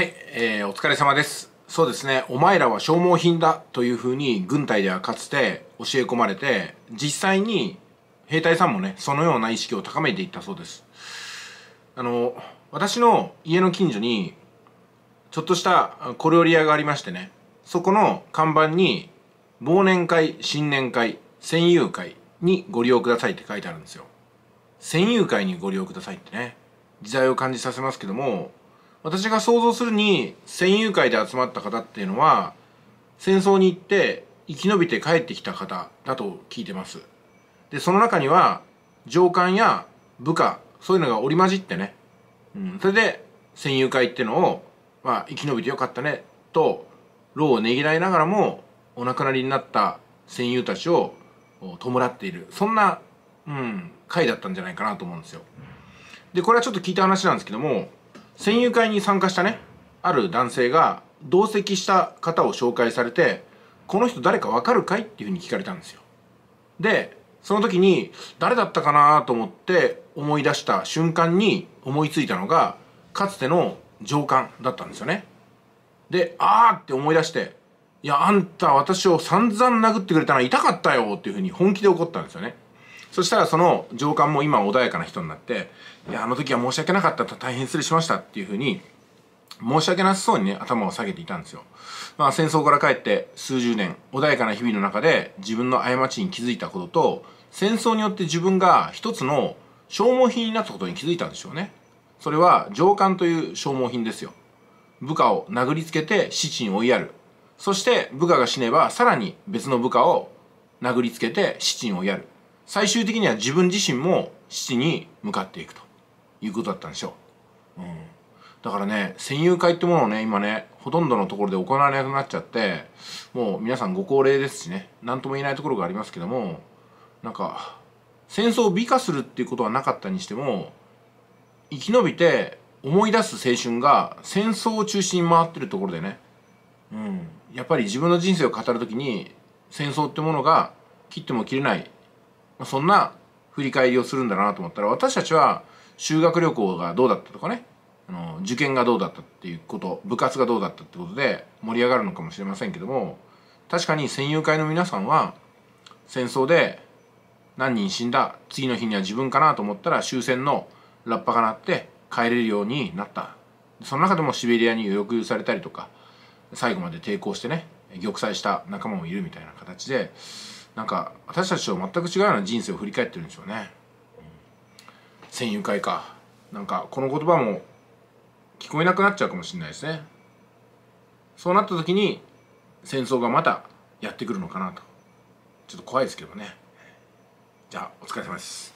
はい、えー、お疲れ様です。そうですね、お前らは消耗品だというふうに軍隊ではかつて教え込まれて、実際に兵隊さんもね、そのような意識を高めていったそうです。あの、私の家の近所に、ちょっとした小料理屋がありましてね、そこの看板に、忘年会、新年会、戦友会にご利用くださいって書いてあるんですよ。戦友会にご利用くださいってね、時代を感じさせますけども、私が想像するに戦友会で集まった方っていうのは戦争に行って生き延びて帰ってきた方だと聞いてますでその中には上官や部下そういうのが織り交じってね、うん、それで戦友会っていうのを、まあ、生き延びてよかったねと労をねぎらいながらもお亡くなりになった戦友たちを弔っているそんな、うん、会だったんじゃないかなと思うんですよでこれはちょっと聞いた話なんですけども戦友会に参加したねある男性が同席した方を紹介されて「この人誰かわかるかい?」っていうふうに聞かれたんですよ。でその時に誰だったかなと思って思い出した瞬間に思いついたのがかつての上官だったんですよね。で「ああ!」って思い出して「いやあんた私を散々殴ってくれたのは痛かったよ」っていうふうに本気で怒ったんですよね。そしたらその上官も今穏やかな人になって「いやあの時は申し訳なかった大変失礼しました」っていうふうに申し訳なさそうにね頭を下げていたんですよ。まあ戦争から帰って数十年穏やかな日々の中で自分の過ちに気づいたことと戦争によって自分が一つの消耗品になったことに気づいたんでしょうね。それは上官という消耗品ですよ。部下を殴りつけて死地に追いやる。そして部下が死ねばさらに別の部下を殴りつけて死地に追いやる。最終的には自分自身も死に向かっていくということだったんでしょう。うん、だからね、戦友会ってものをね、今ね、ほとんどのところで行われなくなっちゃって、もう皆さんご高齢ですしね、何とも言えないところがありますけども、なんか、戦争を美化するっていうことはなかったにしても、生き延びて思い出す青春が戦争を中心に回ってるところでね、うん、やっぱり自分の人生を語るときに戦争ってものが切っても切れないそんな振り返りをするんだなと思ったら私たちは修学旅行がどうだったとかねあの受験がどうだったっていうこと部活がどうだったってことで盛り上がるのかもしれませんけども確かに戦友会の皆さんは戦争で何人死んだ次の日には自分かなと思ったら終戦のラッパが鳴って帰れるようになったその中でもシベリアに抑留されたりとか最後まで抵抗してね玉砕した仲間もいるみたいな形でなんか私たちと全く違うような人生を振り返ってるんでしょうね、戦友会かなんかこの言葉も聞こえなくなっちゃうかもしれないですねそうなった時に戦争がまたやってくるのかなとちょっと怖いですけどねじゃあお疲れ様です